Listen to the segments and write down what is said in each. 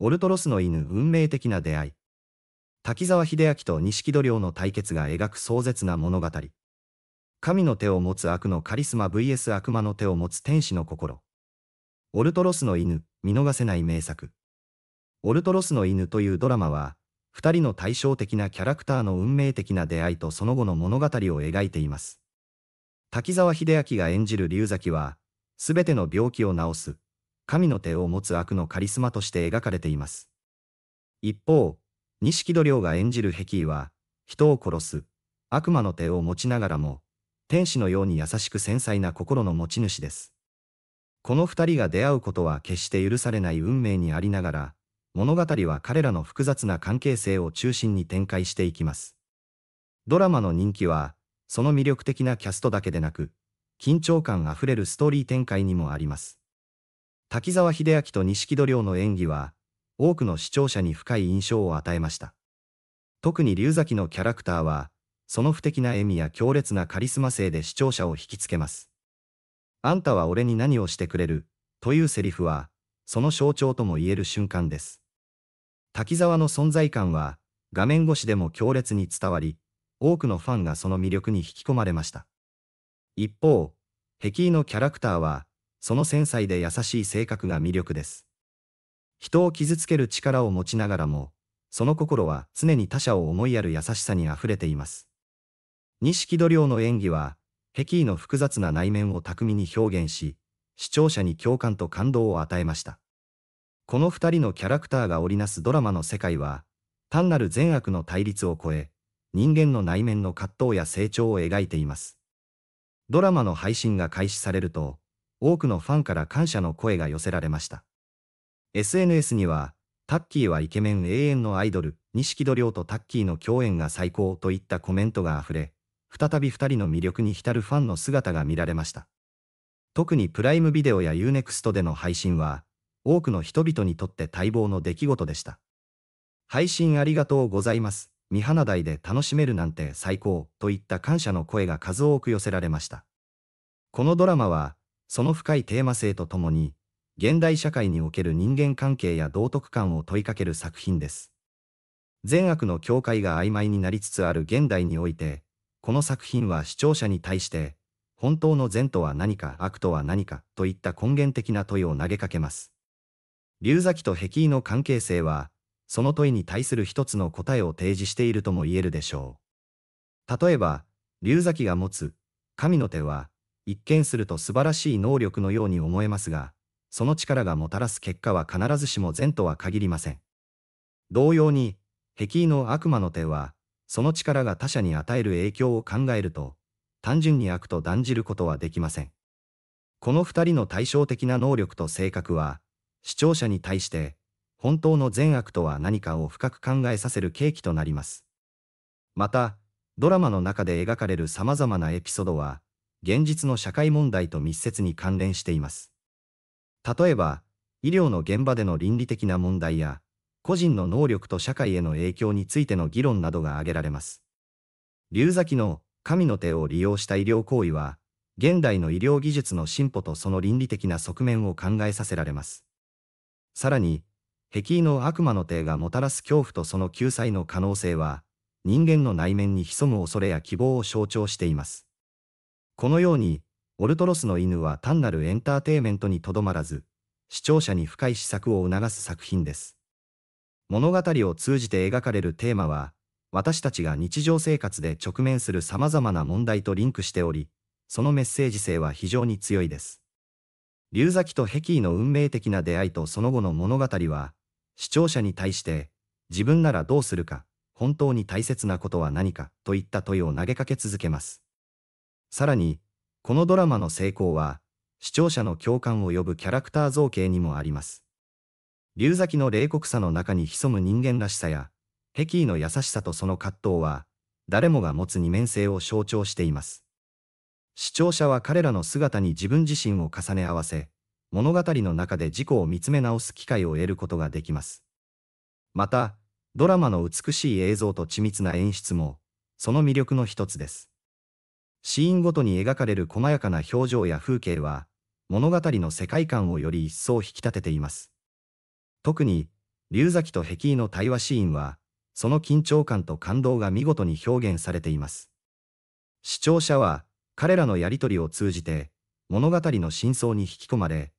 オルトロスの犬運命的な出会い。滝沢秀明と錦戸亮の対決が描く壮絶な物語。神の手を持つ悪のカリスマ VS 悪魔の手を持つ天使の心。オルトロスの犬、見逃せない名作。オルトロスの犬というドラマは、二人の対照的なキャラクターの運命的な出会いとその後の物語を描いています。滝沢秀明が演じる龍崎は、すべての病気を治す、神の手を持つ悪のカリスマとして描かれています。一方、錦戸亮が演じるヘキーは、人を殺す、悪魔の手を持ちながらも、天使のように優しく繊細な心の持ち主です。この二人が出会うことは決して許されない運命にありながら、物語は彼らの複雑な関係性を中心に展開していきます。ドラマの人気は、その魅力的なキャストだけでなく、緊張感あふれるストーリー展開にもあります。滝沢秀明と錦戸亮の演技は、多くの視聴者に深い印象を与えました。特に龍崎のキャラクターは、その不敵な笑みや強烈なカリスマ性で視聴者を引きつけます。あんたは俺に何をしてくれる、というセリフは、その象徴とも言える瞬間です。滝沢の存在感は、画面越しでも強烈に伝わり、多くのファンがその魅力に引き込まれました。一方、壁のキャラクターは、その繊細で優しい性格が魅力です。人を傷つける力を持ちながらも、その心は常に他者を思いやる優しさに溢れています。錦戸亮の演技は、ヘキーの複雑な内面を巧みに表現し、視聴者に共感と感動を与えました。この二人のキャラクターが織りなすドラマの世界は、単なる善悪の対立を超え、人間の内面の葛藤や成長を描いています。ドラマの配信が開始されると、多くのファンから感謝の声が寄せられました。SNS には、タッキーはイケメン永遠のアイドル、錦戸亮とタッキーの共演が最高といったコメントが溢れ、再び二人の魅力に浸るファンの姿が見られました。特にプライムビデオや UNEXT での配信は、多くの人々にとって待望の出来事でした。配信ありがとうございます。三花台で楽しめるなんて最高といった感謝の声が数多く寄せられました。このドラマは、その深いテーマ性とともに、現代社会における人間関係や道徳観を問いかける作品です。善悪の境界が曖昧になりつつある現代において、この作品は視聴者に対して、本当の善とは何か悪とは何かといった根源的な問いを投げかけます。龍崎と壁井の関係性は、その問いに対する一つの答えを提示しているとも言えるでしょう。例えば、龍崎が持つ、神の手は、一見すると素晴らしい能力のように思えますが、その力がもたらす結果は必ずしも善とは限りません。同様に、壁の悪魔の手は、その力が他者に与える影響を考えると、単純に悪と断じることはできません。この二人の対照的な能力と性格は、視聴者に対して、本当の善悪とは何かを深く考えさせる契機となります。また、ドラマの中で描かれる様々なエピソードは、現実の社会問題と密接に関連しています。例えば、医療の現場での倫理的な問題や、個人の能力と社会への影響についての議論などが挙げられます。龍崎の神の手を利用した医療行為は、現代の医療技術の進歩とその倫理的な側面を考えさせられます。さらに、壁の悪魔の手がもたらす恐怖とその救済の可能性は、人間の内面に潜む恐れや希望を象徴しています。このように、オルトロスの犬は単なるエンターテイメントにとどまらず、視聴者に深い思索を促す作品です。物語を通じて描かれるテーマは、私たちが日常生活で直面する様々な問題とリンクしており、そのメッセージ性は非常に強いです。龍崎とヘキーの運命的な出会いとその後の物語は、視聴者に対して、自分ならどうするか、本当に大切なことは何か、といった問いを投げかけ続けます。さらに、このドラマの成功は、視聴者の共感を呼ぶキャラクター造形にもあります。龍崎の冷酷さの中に潜む人間らしさや、ヘキーの優しさとその葛藤は、誰もが持つ二面性を象徴しています。視聴者は彼らの姿に自分自身を重ね合わせ、物語の中で自己を見つめ直す機会を得ることができます。また、ドラマの美しい映像と緻密な演出も、その魅力の一つです。シーンごとに描かれる細やかな表情や風景は、物語の世界観をより一層引き立てています。特に、龍崎と壁の対話シーンは、その緊張感と感動が見事に表現されています。視聴者は、彼らのやりとりを通じて、物語の真相に引き込まれ、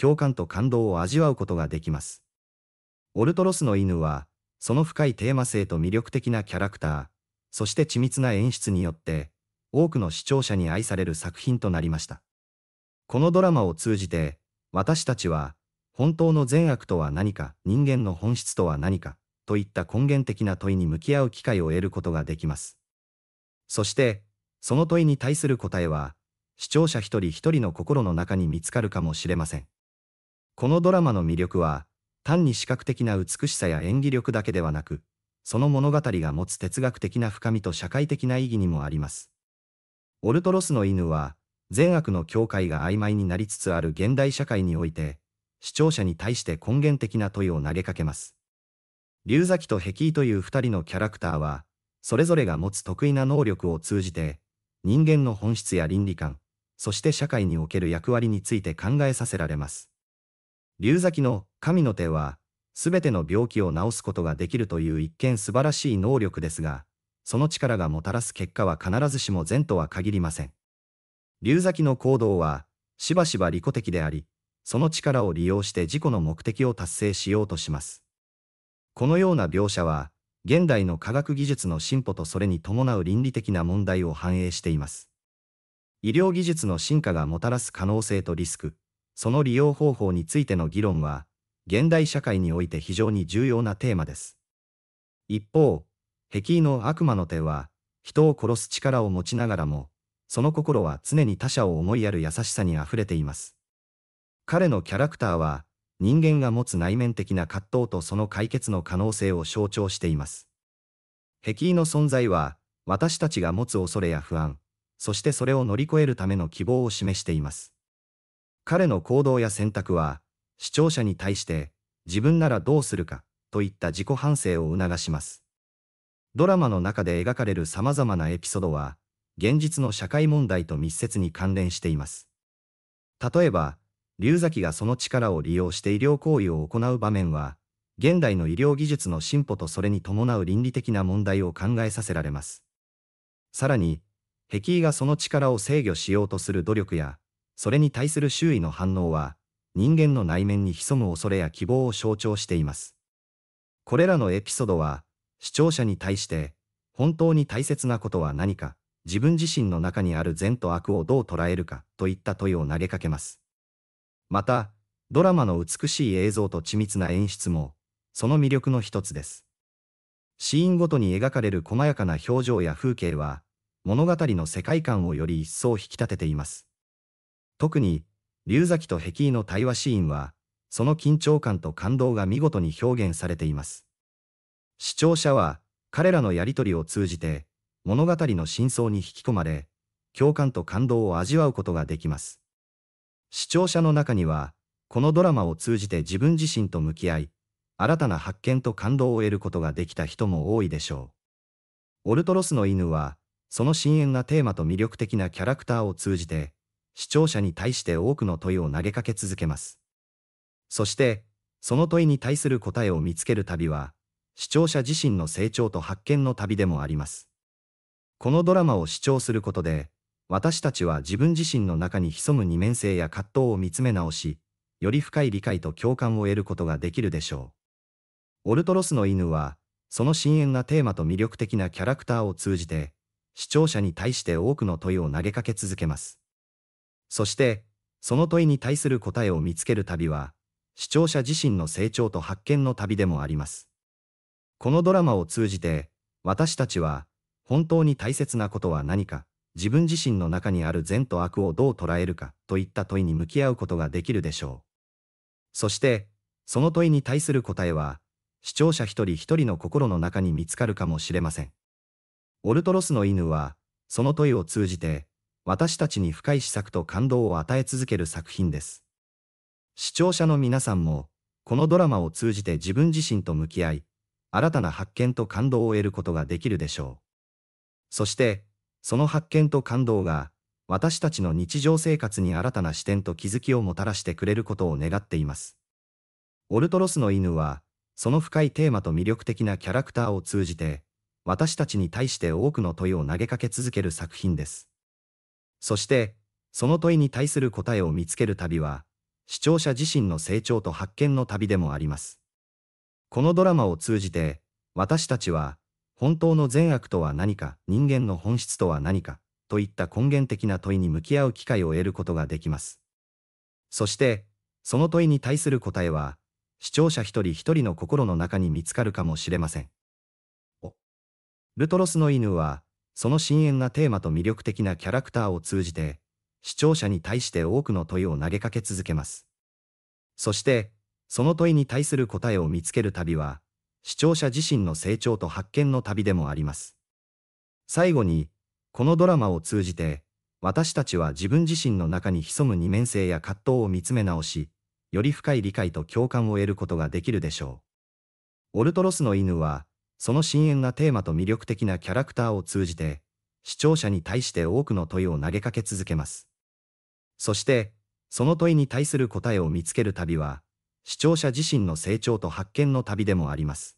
共感と感動を味わうことができます。オルトロスの犬は、その深いテーマ性と魅力的なキャラクター、そして緻密な演出によって、多くの視聴者に愛される作品となりました。このドラマを通じて、私たちは、本当の善悪とは何か、人間の本質とは何か、といった根源的な問いに向き合う機会を得ることができます。そして、その問いに対する答えは、視聴者一人一人の心の中に見つかるかもしれません。このドラマの魅力は、単に視覚的な美しさや演技力だけではなく、その物語が持つ哲学的な深みと社会的な意義にもあります。オルトロスの犬は、善悪の境界が曖昧になりつつある現代社会において、視聴者に対して根源的な問いを投げかけます。龍崎と壁という二人のキャラクターは、それぞれが持つ得意な能力を通じて、人間の本質や倫理観、そして社会における役割について考えさせられます。龍崎の神の手は、すべての病気を治すことができるという一見素晴らしい能力ですが、その力がもたらす結果は必ずしも善とは限りません。龍崎の行動は、しばしば利己的であり、その力を利用して自己の目的を達成しようとします。このような描写は、現代の科学技術の進歩とそれに伴う倫理的な問題を反映しています。医療技術の進化がもたらす可能性とリスク、その利用方法についての議論は、現代社会において非常に重要なテーマです。一方、壁の悪魔の手は、人を殺す力を持ちながらも、その心は常に他者を思いやる優しさに溢れています。彼のキャラクターは、人間が持つ内面的な葛藤とその解決の可能性を象徴しています。壁の存在は、私たちが持つ恐れや不安、そしてそれを乗り越えるための希望を示しています。彼の行動や選択は、視聴者に対して、自分ならどうするか、といった自己反省を促します。ドラマの中で描かれる様々なエピソードは、現実の社会問題と密接に関連しています。例えば、龍崎がその力を利用して医療行為を行う場面は、現代の医療技術の進歩とそれに伴う倫理的な問題を考えさせられます。さらに、壁がその力を制御しようとする努力や、それに対する周囲の反応は、人間の内面に潜む恐れや希望を象徴しています。これらのエピソードは、視聴者に対して、本当に大切なことは何か、自分自身の中にある善と悪をどう捉えるか、といった問いを投げかけます。また、ドラマの美しい映像と緻密な演出も、その魅力の一つです。シーンごとに描かれる細やかな表情や風景は、物語の世界観をより一層引き立てています。特に、龍崎と壁井の対話シーンは、その緊張感と感動が見事に表現されています。視聴者は、彼らのやりとりを通じて、物語の真相に引き込まれ、共感と感動を味わうことができます。視聴者の中には、このドラマを通じて自分自身と向き合い、新たな発見と感動を得ることができた人も多いでしょう。オルトロスの犬は、その深遠なテーマと魅力的なキャラクターを通じて、視聴者に対して多くの問いを投げかけ続けます。そして、その問いに対する答えを見つける旅は、視聴者自身の成長と発見の旅でもあります。このドラマを視聴することで、私たちは自分自身の中に潜む二面性や葛藤を見つめ直し、より深い理解と共感を得ることができるでしょう。オルトロスの犬は、その深遠なテーマと魅力的なキャラクターを通じて、視聴者に対して多くの問いを投げかけ続けます。そして、その問いに対する答えを見つける旅は、視聴者自身の成長と発見の旅でもあります。このドラマを通じて、私たちは、本当に大切なことは何か、自分自身の中にある善と悪をどう捉えるか、といった問いに向き合うことができるでしょう。そして、その問いに対する答えは、視聴者一人一人の心の中に見つかるかもしれません。オルトロスの犬は、その問いを通じて、私たちに深い思索と感動を与え続ける作品です。視聴者の皆さんも、このドラマを通じて自分自身と向き合い、新たな発見と感動を得ることができるでしょう。そして、その発見と感動が、私たちの日常生活に新たな視点と気づきをもたらしてくれることを願っています。オルトロスの犬は、その深いテーマと魅力的なキャラクターを通じて、私たちに対して多くの問いを投げかけ続ける作品です。そして、その問いに対する答えを見つける旅は、視聴者自身の成長と発見の旅でもあります。このドラマを通じて、私たちは、本当の善悪とは何か、人間の本質とは何か、といった根源的な問いに向き合う機会を得ることができます。そして、その問いに対する答えは、視聴者一人一人の心の中に見つかるかもしれません。ルトロスの犬は、その深遠なテーマと魅力的なキャラクターを通じて、視聴者に対して多くの問いを投げかけ続けます。そして、その問いに対する答えを見つける旅は、視聴者自身の成長と発見の旅でもあります。最後に、このドラマを通じて、私たちは自分自身の中に潜む二面性や葛藤を見つめ直し、より深い理解と共感を得ることができるでしょう。オルトロスの犬は、その深遠なテーマと魅力的なキャラクターを通じて、視聴者に対して多くの問いを投げかけ続けます。そして、その問いに対する答えを見つける旅は、視聴者自身の成長と発見の旅でもあります。